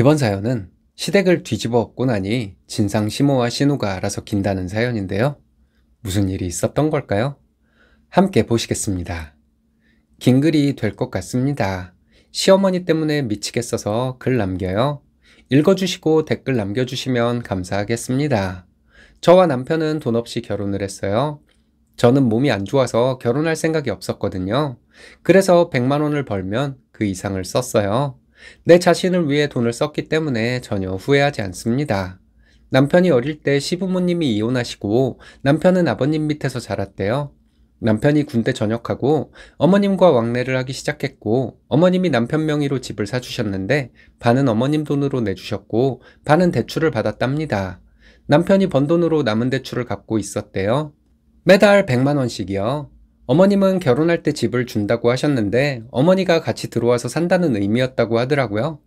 이번 사연은 시댁을 뒤집어 엎고 나니 진상 시모와 신우가 알아서 긴다는 사연인데요. 무슨 일이 있었던 걸까요? 함께 보시겠습니다. 긴 글이 될 것 같습니다. 시어머니 때문에 미치겠어서 글 남겨요. 읽어주시고 댓글 남겨주시면 감사하겠습니다. 저와 남편은 돈 없이 결혼을 했어요. 저는 몸이 안 좋아서 결혼할 생각이 없었거든요. 그래서 100만 원을 벌면 그 이상을 썼어요. 내 자신을 위해 돈을 썼기 때문에 전혀 후회하지 않습니다. 남편이 어릴 때 시부모님이 이혼하시고 남편은 아버님 밑에서 자랐대요. 남편이 군대 전역하고 어머님과 왕래를 하기 시작했고 어머님이 남편 명의로 집을 사주셨는데 반은 어머님 돈으로 내주셨고 반은 대출을 받았답니다. 남편이 번 돈으로 남은 대출을 갚고 있었대요. 매달 100만원씩이요. 어머님은 결혼할 때 집을 준다고 하셨는데 어머니가 같이 들어와서 산다는 의미였다고 하더라고요.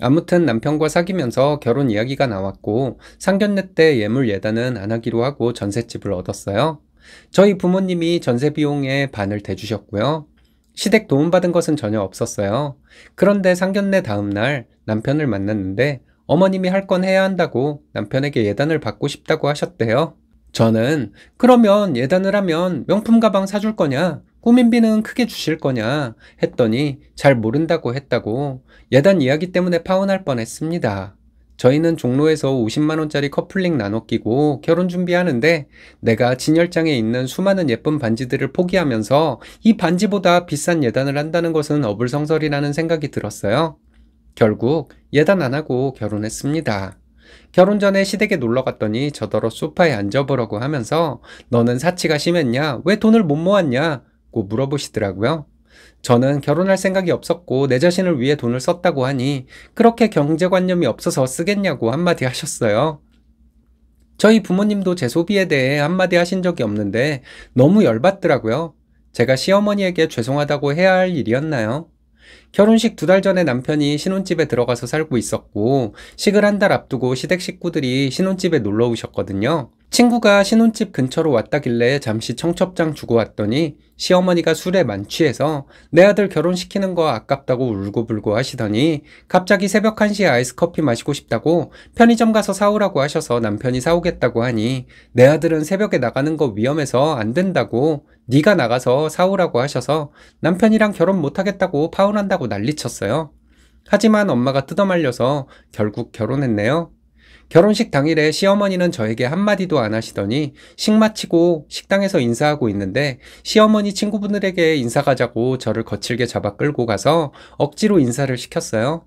아무튼 남편과 사귀면서 결혼 이야기가 나왔고 상견례 때 예물 예단은 안 하기로 하고 전셋집을 얻었어요. 저희 부모님이 전세 비용의 반을 대주셨고요. 시댁 도움받은 것은 전혀 없었어요. 그런데 상견례 다음날 남편을 만났는데 어머님이 할 건 해야 한다고 남편에게 예단을 받고 싶다고 하셨대요. 저는 그러면 예단을 하면 명품 가방 사줄 거냐? 꾸민비는 크게 주실 거냐? 했더니 잘 모른다고 했다고 예단 이야기 때문에 파혼할 뻔했습니다. 저희는 종로에서 50만원짜리 커플링 나눠 끼고 결혼 준비하는데 내가 진열장에 있는 수많은 예쁜 반지들을 포기하면서 이 반지보다 비싼 예단을 한다는 것은 어불성설이라는 생각이 들었어요. 결국 예단 안 하고 결혼했습니다. 결혼 전에 시댁에 놀러 갔더니 저더러 소파에 앉아보라고 하면서 너는 사치가 심했냐? 왜 돈을 못 모았냐? 고 물어보시더라고요. 저는 결혼할 생각이 없었고 내 자신을 위해 돈을 썼다고 하니 그렇게 경제관념이 없어서 쓰겠냐고 한마디 하셨어요. 저희 부모님도 제 소비에 대해 한마디 하신 적이 없는데 너무 열받더라고요. 제가 시어머니에게 죄송하다고 해야 할 일이었나요? 결혼식 두 달 전에 남편이 신혼집에 들어가서 살고 있었고 식을 한 달 앞두고 시댁 식구들이 신혼집에 놀러 오셨거든요. 친구가 신혼집 근처로 왔다길래 잠시 청첩장 주고 왔더니 시어머니가 술에 만취해서 내 아들 결혼시키는 거 아깝다고 울고불고 하시더니 갑자기 새벽 1시에 아이스커피 마시고 싶다고 편의점 가서 사오라고 하셔서 남편이 사오겠다고 하니 내 아들은 새벽에 나가는 거 위험해서 안 된다고 네가 나가서 사오라고 하셔서 남편이랑 결혼 못하겠다고 파혼한다고 난리쳤어요. 하지만 엄마가 뜯어말려서 결국 결혼했네요. 결혼식 당일에 시어머니는 저에게 한마디도 안 하시더니 식마치고 식당에서 인사하고 있는데 시어머니 친구분들에게 인사 가자고 저를 거칠게 잡아 끌고 가서 억지로 인사를 시켰어요.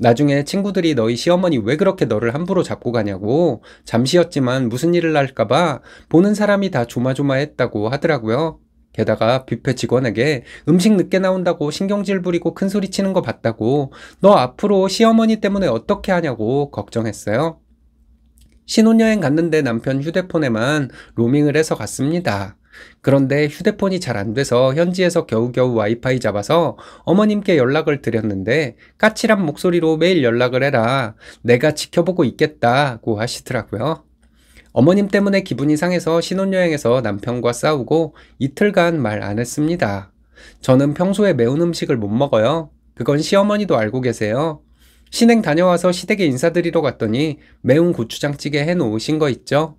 나중에 친구들이 너희 시어머니 왜 그렇게 너를 함부로 잡고 가냐고 잠시였지만 무슨 일을 할까봐 보는 사람이 다 조마조마했다고 하더라고요. 게다가 뷔페 직원에게 음식 늦게 나온다고 신경질 부리고 큰소리 치는 거 봤다고 너 앞으로 시어머니 때문에 어떻게 하냐고 걱정했어요. 신혼여행 갔는데 남편 휴대폰에만 로밍을 해서 갔습니다. 그런데 휴대폰이 잘 안 돼서 현지에서 겨우겨우 와이파이 잡아서 어머님께 연락을 드렸는데 까칠한 목소리로 매일 연락을 해라. 내가 지켜보고 있겠다고 하시더라고요. 어머님 때문에 기분이 상해서 신혼여행에서 남편과 싸우고 이틀간 말 안 했습니다. 저는 평소에 매운 음식을 못 먹어요. 그건 시어머니도 알고 계세요. 신행 다녀와서 시댁에 인사드리러 갔더니 매운 고추장찌개 해놓으신 거 있죠?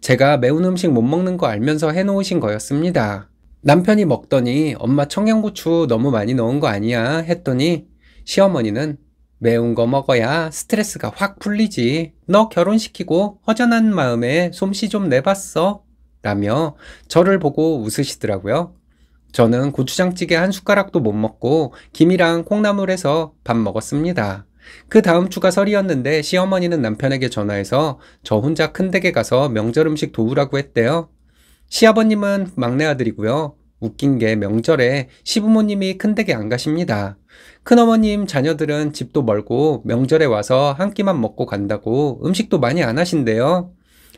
제가 매운 음식 못 먹는 거 알면서 해놓으신 거였습니다. 남편이 먹더니 엄마 청양고추 너무 많이 넣은 거 아니야? 했더니 시어머니는 매운 거 먹어야 스트레스가 확 풀리지. 너 결혼시키고 허전한 마음에 솜씨 좀 내봤어. 라며 저를 보고 웃으시더라고요. 저는 고추장찌개 한 숟가락도 못 먹고 김이랑 콩나물에서 밥 먹었습니다. 그 다음 주가 설이었는데 시어머니는 남편에게 전화해서 저 혼자 큰 댁에 가서 명절 음식 도우라고 했대요. 시아버님은 막내 아들이고요. 웃긴 게 명절에 시부모님이 큰 댁에 안 가십니다. 큰어머님 자녀들은 집도 멀고 명절에 와서 한 끼만 먹고 간다고 음식도 많이 안 하신대요.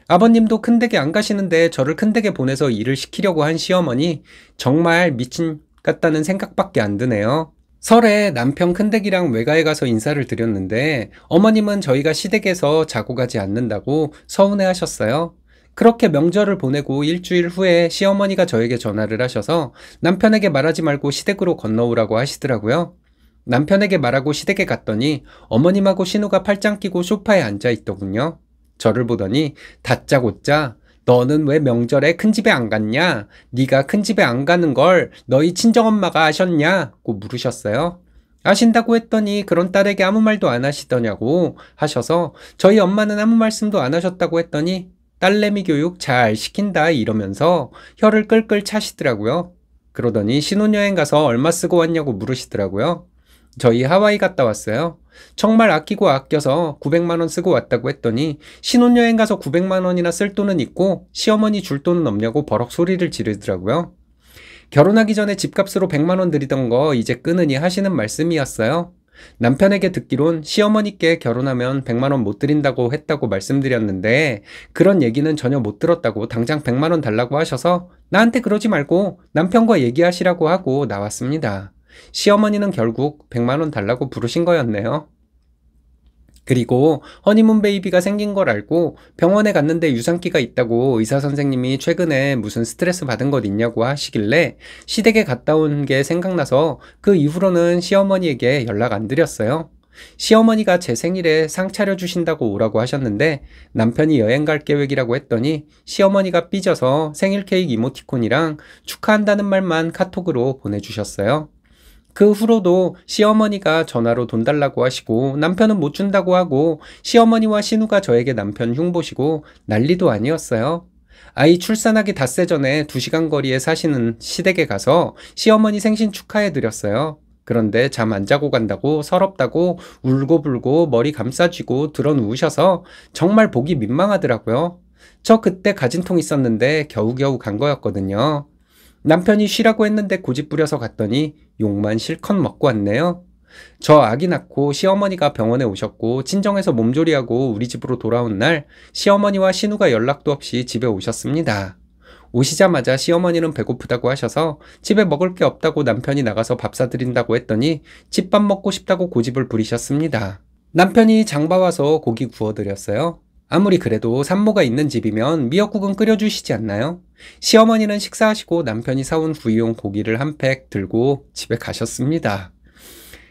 아버님도 큰 댁에 안 가시는데 저를 큰 댁에 보내서 일을 시키려고 한 시어머니 정말 미친 같다는 생각밖에 안 드네요. 설에 남편 큰댁이랑 외가에 가서 인사를 드렸는데 어머님은 저희가 시댁에서 자고 가지 않는다고 서운해 하셨어요. 그렇게 명절을 보내고 일주일 후에 시어머니가 저에게 전화를 하셔서 남편에게 말하지 말고 시댁으로 건너오라고 하시더라고요. 남편에게 말하고 시댁에 갔더니 어머님하고 신우가 팔짱 끼고 소파에 앉아 있더군요. 저를 보더니 다짜고짜 너는 왜 명절에 큰 집에 안 갔냐? 네가 큰 집에 안 가는 걸 너희 친정엄마가 아셨냐고 물으셨어요. 아신다고 했더니 그런 딸에게 아무 말도 안 하시더냐고 하셔서 저희 엄마는 아무 말씀도 안 하셨다고 했더니 딸내미 교육 잘 시킨다 이러면서 혀를 끌끌 차시더라고요. 그러더니 신혼여행 가서 얼마 쓰고 왔냐고 물으시더라고요. 저희 하와이 갔다 왔어요. 정말 아끼고 아껴서 900만원 쓰고 왔다고 했더니 신혼여행 가서 900만원이나 쓸 돈은 있고 시어머니 줄 돈은 없냐고 버럭 소리를 지르더라고요. 결혼하기 전에 집값으로 100만원 드리던 거 이제 끊으니 하시는 말씀이었어요. 남편에게 듣기론 시어머니께 결혼하면 100만원 못 드린다고 했다고 말씀드렸는데 그런 얘기는 전혀 못 들었다고 당장 100만원 달라고 하셔서 나한테 그러지 말고 남편과 얘기하시라고 하고 나왔습니다. 시어머니는 결국 100만원 달라고 부르신 거였네요. 그리고 허니문 베이비가 생긴 걸 알고 병원에 갔는데 유산기가 있다고 의사 선생님이 최근에 무슨 스트레스 받은 것 있냐고 하시길래 시댁에 갔다 온 게 생각나서 그 이후로는 시어머니에게 연락 안 드렸어요. 시어머니가 제 생일에 상 차려주신다고 오라고 하셨는데 남편이 여행 갈 계획이라고 했더니 시어머니가 삐져서 생일 케이크 이모티콘이랑 축하한다는 말만 카톡으로 보내주셨어요. 그 후로도 시어머니가 전화로 돈 달라고 하시고 남편은 못 준다고 하고 시어머니와 신우가 저에게 남편 흉보시고 난리도 아니었어요. 아이 출산하기 닷새 전에 2시간 거리에 사시는 시댁에 가서 시어머니 생신 축하해 드렸어요. 그런데 잠 안 자고 간다고 서럽다고 울고불고 머리 감싸쥐고 드러누우셔서 정말 보기 민망하더라고요. 저 그때 가진 통 있었는데 겨우겨우 간 거였거든요. 남편이 쉬라고 했는데 고집부려서 갔더니 욕만 실컷 먹고 왔네요. 저 아기 낳고 시어머니가 병원에 오셨고 친정에서 몸조리하고 우리 집으로 돌아온 날 시어머니와 신우가 연락도 없이 집에 오셨습니다. 오시자마자 시어머니는 배고프다고 하셔서 집에 먹을 게 없다고 남편이 나가서 밥 사드린다고 했더니 집밥 먹고 싶다고 고집을 부리셨습니다. 남편이 장봐 와서 고기 구워드렸어요. 아무리 그래도 산모가 있는 집이면 미역국은 끓여주시지 않나요? 시어머니는 식사하시고 남편이 사온 구이용 고기를 한 팩 들고 집에 가셨습니다.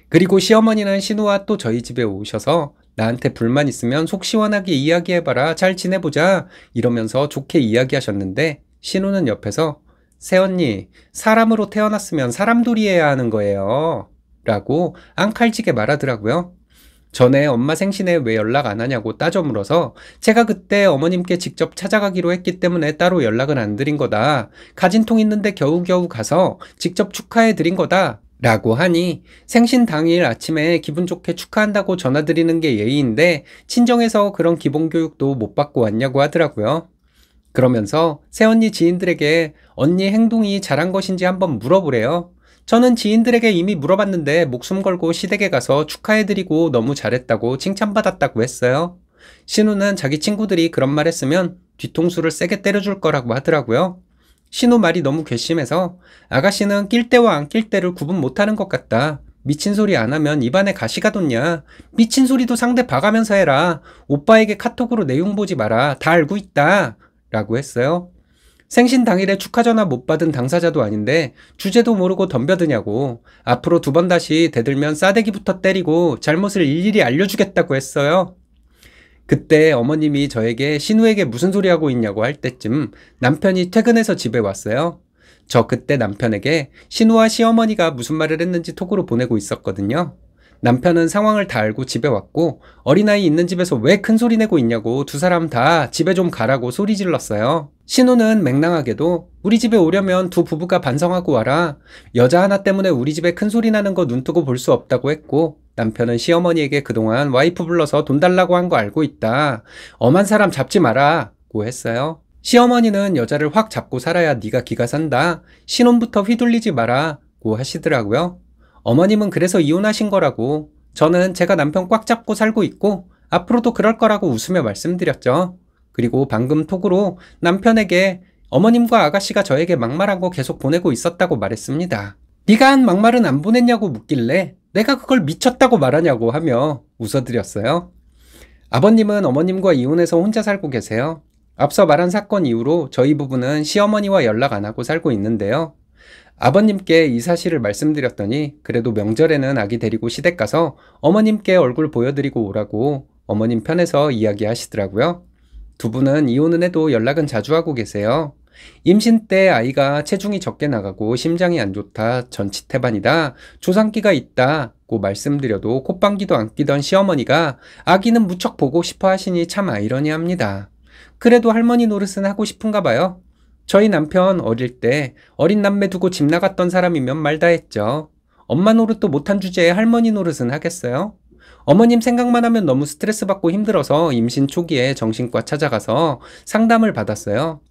그리고 시어머니는 신우와 또 저희 집에 오셔서 나한테 불만 있으면 속 시원하게 이야기해봐라. 잘 지내보자. 이러면서 좋게 이야기하셨는데 신우는 옆에서 새언니, 사람으로 태어났으면 사람돌이 해야 하는 거예요. 라고 앙칼지게 말하더라고요. 전에 엄마 생신에 왜 연락 안 하냐고 따져 물어서 제가 그때 어머님께 직접 찾아가기로 했기 때문에 따로 연락은 안 드린 거다. 가진 통 있는데 겨우겨우 가서 직접 축하해 드린 거다. 라고 하니 생신 당일 아침에 기분 좋게 축하한다고 전화드리는 게 예의인데 친정에서 그런 기본 교육도 못 받고 왔냐고 하더라고요. 그러면서 새언니 지인들에게 언니 행동이 잘한 것인지 한번 물어보래요. 저는 지인들에게 이미 물어봤는데 목숨 걸고 시댁에 가서 축하해드리고 너무 잘했다고 칭찬받았다고 했어요. 신우는 자기 친구들이 그런 말 했으면 뒤통수를 세게 때려줄 거라고 하더라고요. 신우 말이 너무 괘씸해서 아가씨는 낄 때와 안 낄 때를 구분 못하는 것 같다. 미친 소리 안 하면 입안에 가시가 돋냐. 미친 소리도 상대 봐가면서 해라. 오빠에게 카톡으로 내용 보지 마라. 다 알고 있다. 라고 했어요. 생신 당일에 축하 전화 못 받은 당사자도 아닌데 주제도 모르고 덤벼드냐고 앞으로 두 번 다시 대들면 싸대기부터 때리고 잘못을 일일이 알려주겠다고 했어요. 그때 어머님이 저에게 신우에게 무슨 소리 하고 있냐고 할 때쯤 남편이 퇴근해서 집에 왔어요. 저 그때 남편에게 신우와 시어머니가 무슨 말을 했는지 톡으로 보내고 있었거든요. 남편은 상황을 다 알고 집에 왔고 어린아이 있는 집에서 왜 큰 소리 내고 있냐고 두 사람 다 집에 좀 가라고 소리 질렀어요. 신우는 맹랑하게도 우리 집에 오려면 두 부부가 반성하고 와라. 여자 하나 때문에 우리 집에 큰 소리 나는 거 눈뜨고 볼 수 없다고 했고 남편은 시어머니에게 그동안 와이프 불러서 돈 달라고 한 거 알고 있다. 엄한 사람 잡지 마라. 고 했어요. 시어머니는 여자를 확 잡고 살아야 네가 기가 산다. 신혼부터 휘둘리지 마라. 고 하시더라고요. 어머님은 그래서 이혼하신 거라고. 저는 제가 남편 꽉 잡고 살고 있고 앞으로도 그럴 거라고 웃으며 말씀드렸죠. 그리고 방금 톡으로 남편에게 어머님과 아가씨가 저에게 막말한 거 계속 보내고 있었다고 말했습니다. 네가 한 막말은 안 보냈냐고 묻길래 내가 그걸 미쳤다고 말하냐고 하며 웃어드렸어요. 아버님은 어머님과 이혼해서 혼자 살고 계세요. 앞서 말한 사건 이후로 저희 부부는 시어머니와 연락 안 하고 살고 있는데요. 아버님께 이 사실을 말씀드렸더니 그래도 명절에는 아기 데리고 시댁 가서 어머님께 얼굴 보여드리고 오라고 어머님 편에서 이야기하시더라고요. 두 분은 이혼은 해도 연락은 자주 하고 계세요. 임신 때 아이가 체중이 적게 나가고 심장이 안 좋다, 전치태반이다, 조상기가 있다고 말씀드려도 콧방귀도 안 끼던 시어머니가 아기는 무척 보고 싶어 하시니 참 아이러니합니다. 그래도 할머니 노릇은 하고 싶은가 봐요. 저희 남편 어릴 때 어린 남매 두고 집 나갔던 사람이면 말다 했죠. 엄마 노릇도 못한 주제에 할머니 노릇은 하겠어요? 어머님 생각만 하면 너무 스트레스 받고 힘들어서 임신 초기에 정신과 찾아가서 상담을 받았어요.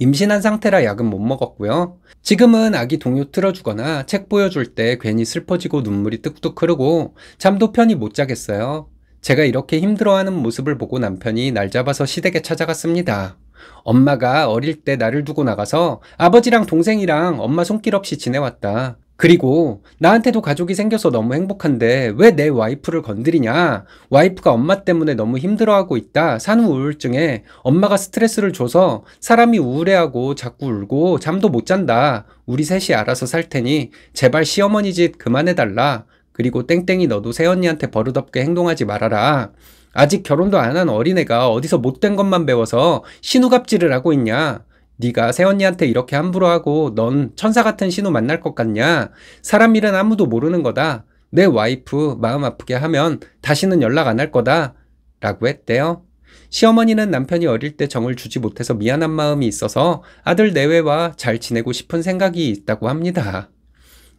임신한 상태라 약은 못 먹었고요. 지금은 아기 동요 틀어주거나 책 보여줄 때 괜히 슬퍼지고 눈물이 뚝뚝 흐르고 잠도 편히 못 자겠어요. 제가 이렇게 힘들어하는 모습을 보고 남편이 날 잡아서 시댁에 찾아갔습니다. 엄마가 어릴 때 나를 두고 나가서 아버지랑 동생이랑 엄마 손길 없이 지내왔다. 그리고 나한테도 가족이 생겨서 너무 행복한데 왜 내 와이프를 건드리냐? 와이프가 엄마 때문에 너무 힘들어하고 있다. 산후 우울증에 엄마가 스트레스를 줘서 사람이 우울해하고 자꾸 울고 잠도 못 잔다. 우리 셋이 알아서 살 테니 제발 시어머니 집 그만해달라. 그리고 땡땡이 너도 새언니한테 버릇없게 행동하지 말아라. 아직 결혼도 안 한 어린애가 어디서 못된 것만 배워서 신우갑질을 하고 있냐? 네가 새언니한테 이렇게 함부로 하고 넌 천사 같은 신우 만날 것 같냐? 사람 일은 아무도 모르는 거다. 내 와이프 마음 아프게 하면 다시는 연락 안 할 거다. 라고 했대요. 시어머니는 남편이 어릴 때 정을 주지 못해서 미안한 마음이 있어서 아들 내외와 잘 지내고 싶은 생각이 있다고 합니다.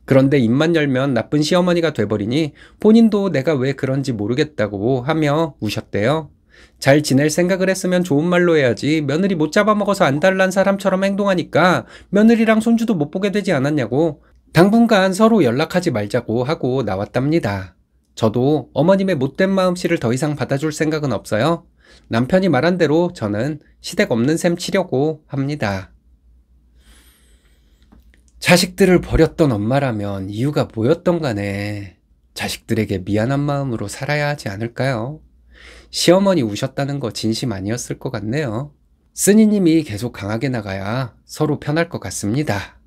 그런데 입만 열면 나쁜 시어머니가 돼버리니 본인도 내가 왜 그런지 모르겠다고 하며 우셨대요. 잘 지낼 생각을 했으면 좋은 말로 해야지 며느리 못 잡아먹어서 안달난 사람처럼 행동하니까 며느리랑 손주도 못 보게 되지 않았냐고 당분간 서로 연락하지 말자고 하고 나왔답니다. 저도 어머님의 못된 마음씨를 더 이상 받아줄 생각은 없어요. 남편이 말한 대로 저는 시댁 없는 셈 치려고 합니다. 자식들을 버렸던 엄마라면 이유가 뭐였던 간에 자식들에게 미안한 마음으로 살아야 하지 않을까요? 시어머니 우셨다는 거 진심 아니었을 것 같네요. 스니님이 계속 강하게 나가야 서로 편할 것 같습니다.